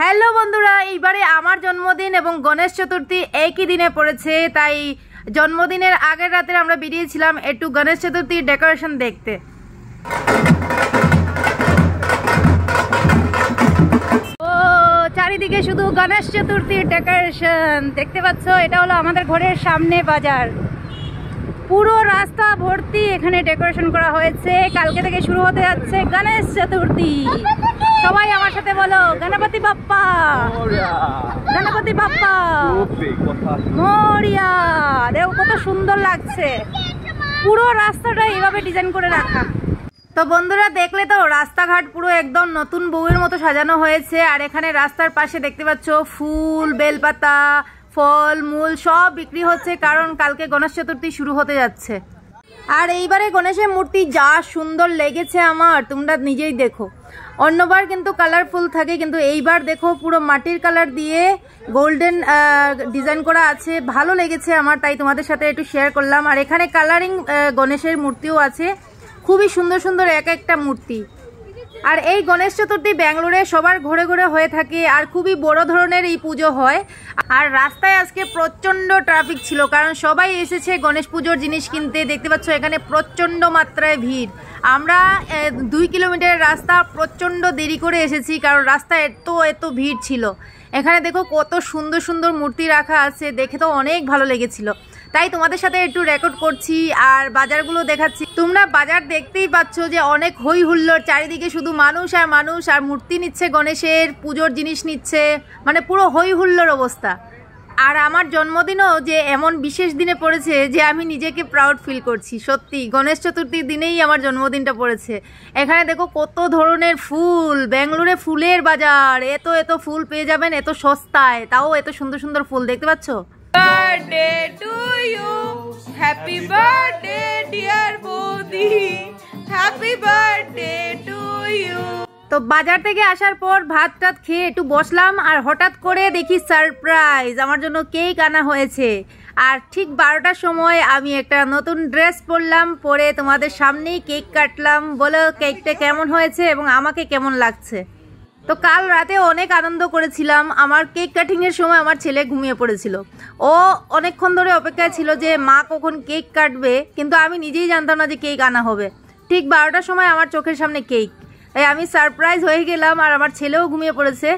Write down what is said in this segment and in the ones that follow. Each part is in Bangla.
হ্যালো বন্ধুরা এইবারে আমার জন্মদিন এবং গণেশ চতুর্থী একই দিনে পড়েছে তাই জন্মদিনের আগের রাতে আমরা বেরিয়েছিলাম একটু গণেশ চতুর্থীর ডেকোরেশন দেখতে ও চারিদিকে শুধু গণেশ চতুর্থীর ডেকোরেশন দেখতে পাচ্ছ এটা হলো আমাদের ঘরের সামনে বাজার পুরো রাস্তা ভর্তি এখানে ডেকোরেশন করা হয়েছে কালকে থেকে শুরু হতে যাচ্ছে গণেশ চতুর্থী সবাই আমার সাথে বলো গণপতি বাপ্পা গণপতি বাপ্পা মরিয়া দেখো কত সুন্দর লাগছে পুরো রাস্তাটা এইভাবে ডিজাইন করে রাখা তো বন্ধুরা দেখলে তো রাস্তাঘাট পুরো একদম নতুন বউয়ের মতো সাজানো হয়েছে আর এখানে রাস্তার পাশে দেখতে পাচ্ছ ফুল বেলপাতা ফল মূল সব বিক্রি হচ্ছে কারণ কালকে গণেশ চতুর্থী শুরু হতে যাচ্ছে আর এইবারে গণেশের মূর্তি যা সুন্দর লেগেছে আমার তোমরা নিজেই দেখো অন্যবার কিন্তু কালারফুল থাকে কিন্তু এইবার দেখো পুরো মাটির কালার দিয়ে গোল্ডেন ডিজাইন করা আছে ভালো লেগেছে আমার তাই তোমাদের সাথে একটু শেয়ার করলাম আর এখানে কালারিং গণেশের মূর্তিও আছে খুবই সুন্দর সুন্দর এক একটা মূর্তি আর এই গণেশ চতুর্থী ব্যাঙ্গালোরে সবার ঘুরে ঘুরে হয়ে থাকে আর খুবই বড় ধরনের এই পুজো হয় আর রাস্তায় আজকে প্রচণ্ড ট্রাফিক ছিল কারণ সবাই এসেছে গণেশ পুজোর জিনিস কিনতে দেখতে পাচ্ছ এখানে প্রচণ্ড মাত্রায় ভিড় আমরা দুই কিলোমিটারের রাস্তা প্রচণ্ড দেরি করে এসেছি কারণ রাস্তায় এত এত ভিড় ছিল এখানে দেখো কত সুন্দর সুন্দর মূর্তি রাখা আছে দেখে তো অনেক ভালো লেগেছিলো তাই তোমাদের সাথে একটু রেকর্ড করছি আর বাজারগুলো দেখাচ্ছি তোমরা বাজার দেখতেই পাচ্ছ যে অনেক হই হুল্লোর চারিদিকে শুধু মানুষ আর মানুষ আর মূর্তি নিচ্ছে গণেশের পুজোর জিনিস নিচ্ছে মানে পুরো হই হুল্লোর অবস্থা আর আমার জন্মদিনও যে এমন বিশেষ দিনে পড়েছে যে আমি নিজেকে প্রাউড ফিল করছি সত্যি গণেশ চতুর্থীর দিনেই আমার জন্মদিনটা পড়েছে এখানে দেখো কত ধরনের ফুল ব্যাঙ্গলোরে ফুলের বাজার এত এত ফুল পেয়ে যাবেন এত সস্তায় তাও এত সুন্দর সুন্দর ফুল দেখতে পাচ্ছ birthday to happy birthday dear বৌদি হ্যাপি বার্থডে টু ইউ তো বাজার থেকে আসার পর ভাত টাত খেয়ে একটু বসলাম আর হঠাৎ করে দেখি সারপ্রাইজ আমার জন্য কেক আনা হয়েছে আর ঠিক বারোটার সময় আমি একটা নতুন ড্রেস পরলাম পরে তোমাদের সামনেই কেক কাটলাম বলো কেকটা কেমন হয়েছে এবং আমাকে কেমন লাগছে তো কাল রাতে অনেক আনন্দ করেছিলাম আমার কেক কাটিংয়ের সময় আমার ছেলে ঘুমিয়ে পড়েছিল ও অনেকক্ষণ ধরে অপেক্ষায় ছিল যে মা কখন কেক কাটবে কিন্তু আমি নিজেই জানতাম না যে কেক আনা হবে ঠিক বারোটার সময় আমার চোখের সামনে কেক তাই আমি সারপ্রাইজ হয়ে গেলাম আর আমার ছেলেও ঘুমিয়ে পড়েছে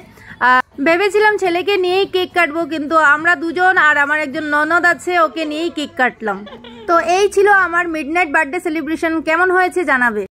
ভেবেছিলাম ছেলেকে নিয়েই কেক কাটবো কিন্তু আমরা দুজন আর আমার একজন ননদ আছে ওকে নিয়েই কেক কাটলাম তো এই ছিল আমার মিডনাইট বার্থডে সেলিব্রেশন কেমন হয়েছে জানাবে